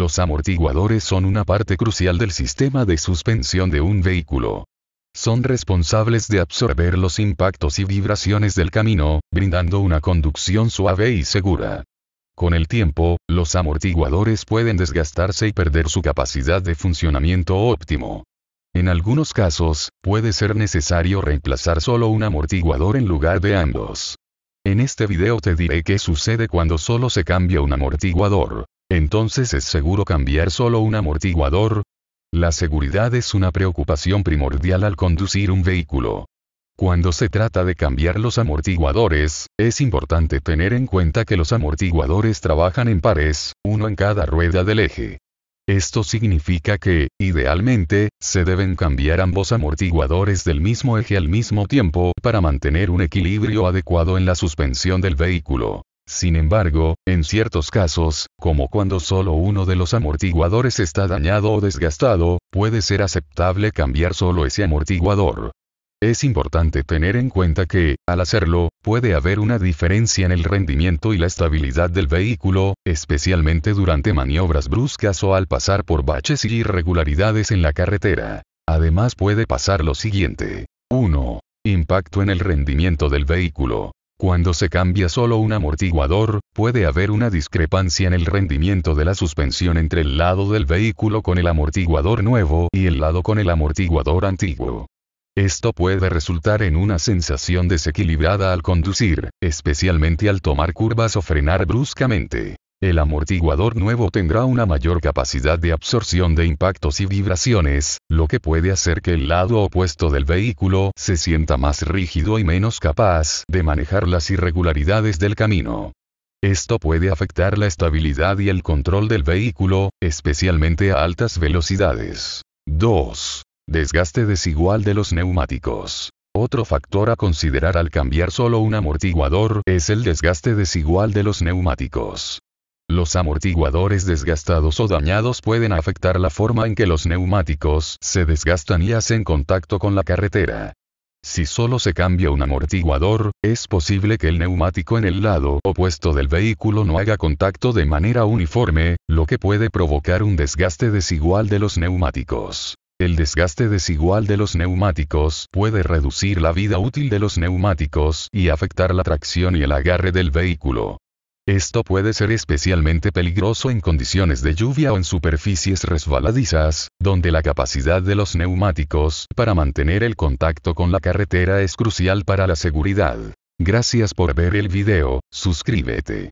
Los amortiguadores son una parte crucial del sistema de suspensión de un vehículo. Son responsables de absorber los impactos y vibraciones del camino, brindando una conducción suave y segura. Con el tiempo, los amortiguadores pueden desgastarse y perder su capacidad de funcionamiento óptimo. En algunos casos, puede ser necesario reemplazar solo un amortiguador en lugar de ambos. En este video te diré qué sucede cuando solo se cambia un amortiguador. Entonces es seguro cambiar solo un amortiguador. La seguridad es una preocupación primordial al conducir un vehículo. Cuando se trata de cambiar los amortiguadores, es importante tener en cuenta que los amortiguadores trabajan en pares, uno en cada rueda del eje. Esto significa que, idealmente, se deben cambiar ambos amortiguadores del mismo eje al mismo tiempo para mantener un equilibrio adecuado en la suspensión del vehículo. Sin embargo, en ciertos casos, como cuando solo uno de los amortiguadores está dañado o desgastado, puede ser aceptable cambiar solo ese amortiguador. Es importante tener en cuenta que, al hacerlo, puede haber una diferencia en el rendimiento y la estabilidad del vehículo, especialmente durante maniobras bruscas o al pasar por baches y irregularidades en la carretera. Además puede pasar lo siguiente. 1. Impacto en el rendimiento del vehículo. Cuando se cambia solo un amortiguador, puede haber una discrepancia en el rendimiento de la suspensión entre el lado del vehículo con el amortiguador nuevo y el lado con el amortiguador antiguo. Esto puede resultar en una sensación desequilibrada al conducir, especialmente al tomar curvas o frenar bruscamente. El amortiguador nuevo tendrá una mayor capacidad de absorción de impactos y vibraciones, lo que puede hacer que el lado opuesto del vehículo se sienta más rígido y menos capaz de manejar las irregularidades del camino. Esto puede afectar la estabilidad y el control del vehículo, especialmente a altas velocidades. 2. Desgaste desigual de los neumáticos. Otro factor a considerar al cambiar solo un amortiguador es el desgaste desigual de los neumáticos. Los amortiguadores desgastados o dañados pueden afectar la forma en que los neumáticos se desgastan y hacen contacto con la carretera. Si solo se cambia un amortiguador, es posible que el neumático en el lado opuesto del vehículo no haga contacto de manera uniforme, lo que puede provocar un desgaste desigual de los neumáticos. El desgaste desigual de los neumáticos puede reducir la vida útil de los neumáticos y afectar la tracción y el agarre del vehículo. Esto puede ser especialmente peligroso en condiciones de lluvia o en superficies resbaladizas, donde la capacidad de los neumáticos para mantener el contacto con la carretera es crucial para la seguridad. Gracias por ver el video, suscríbete.